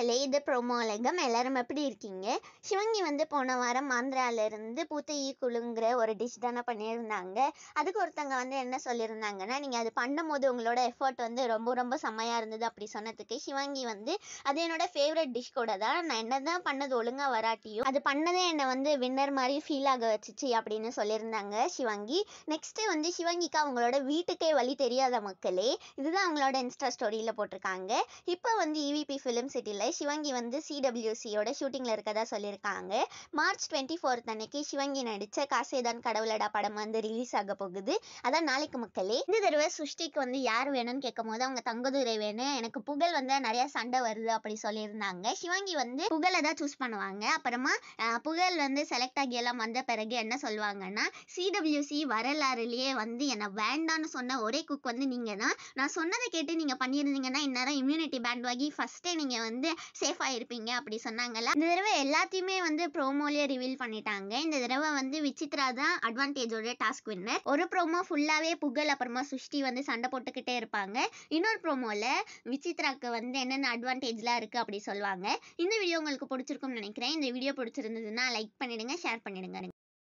மக்களே இது ப்ரோமோலகம் எல்லாரும் எப்படி இருக்கீங்க சிவங்கி வந்து போன வாரம் ஆந்திராவிலேருந்து பூத்தையி குழுங்கிற ஒரு டிஷ் தானே பண்ணியிருந்தாங்க அதுக்கு ஒருத்தவங்க வந்து என்ன சொல்லியிருந்தாங்கன்னா நீங்கள் அது பண்ணும்போது உங்களோட எஃபர்ட் வந்து ரொம்ப ரொம்ப செம்மையாக இருந்தது அப்படி சொன்னதுக்கு சிவங்கி வந்து அது என்னோட ஃபேவரட் டிஷ் கூட தான் நான் என்ன தான் பண்ணது ஒழுங்காக வராட்டியும் அது பண்ணதே என்னை வந்து வின்னர் மாதிரி ஃபீல் ஆக வச்சுச்சு அப்படின்னு சொல்லியிருந்தாங்க சிவங்கி நெக்ஸ்ட்டு வந்து சிவங்கிக்கு அவங்களோட வீட்டுக்கே வழி தெரியாத மக்களே இதுதான் அவங்களோட இன்ஸ்டா ஸ்டோரியில் போட்டிருக்காங்க இப்போ வந்து இவிபி ஃபிலிம் சிட்டியில் சிவங்கி வந்து சிடபிள்யூசியோட ஷூட்டிங்கில் இருக்கதா சொல்லியிருக்காங்க மார்ச் டுவெண்ட்டி ஃபோர்த் அன்னைக்கு சிவங்கி நடித்த காசேதான் கடவுளடா படம் வந்து ரிலீஸ் ஆக போகுது அதான் நாளைக்கு மக்களே இந்த தடவை சுஷ்டிக்கு வந்து யார் வேணும்னு கேட்கும் போது அவங்க தங்கதுரை வேணும் எனக்கு புகழ் வந்து நிறைய சண்டை வருது அப்படி சொல்லியிருந்தாங்க சிவங்கி வந்து புகழை தான் சூஸ் பண்ணுவாங்க அப்புறமா புகழ் வந்து செலக்ட் ஆகி எல்லாம் வந்த பிறகு என்ன சொல்லுவாங்கன்னா சிடபிள்யூசி வரலாறுலேயே வந்து என்னை வேண்டான்னு சொன்ன ஒரே குக் வந்து நீங்கள் தான் நான் சொன்னதை கேட்டு நீங்கள் பண்ணியிருந்தீங்கன்னா இந்நேரம் இம்யூனிட்டி பேண்ட் வாங்கி ஃபஸ்ட்டே நீங்கள் வந்து வந்து சேஃபாக இருப்பீங்க அப்படி சொன்னாங்கல்ல இந்த தடவை எல்லாத்தையுமே வந்து ப்ரோமோலேயே ரிவீல் பண்ணிட்டாங்க இந்த தடவை வந்து விசித்ரா தான் அட்வான்டேஜோட டாஸ்க் வின்னர் ஒரு ப்ரோமோ ஃபுல்லாகவே புகழ் அப்புறமா சுஷ்டி வந்து சண்டை போட்டுக்கிட்டே இருப்பாங்க இன்னொரு ப்ரோமோவில் விசித்ராக்கு வந்து என்னென்ன அட்வான்டேஜ்லாம் இருக்குது அப்படி சொல்லுவாங்க இந்த வீடியோ உங்களுக்கு பிடிச்சிருக்கும்னு நினைக்கிறேன் இந்த வீடியோ பிடிச்சிருந்ததுன்னா லைக் பண்ணிடுங்க ஷேர் பண்ணிடுங்க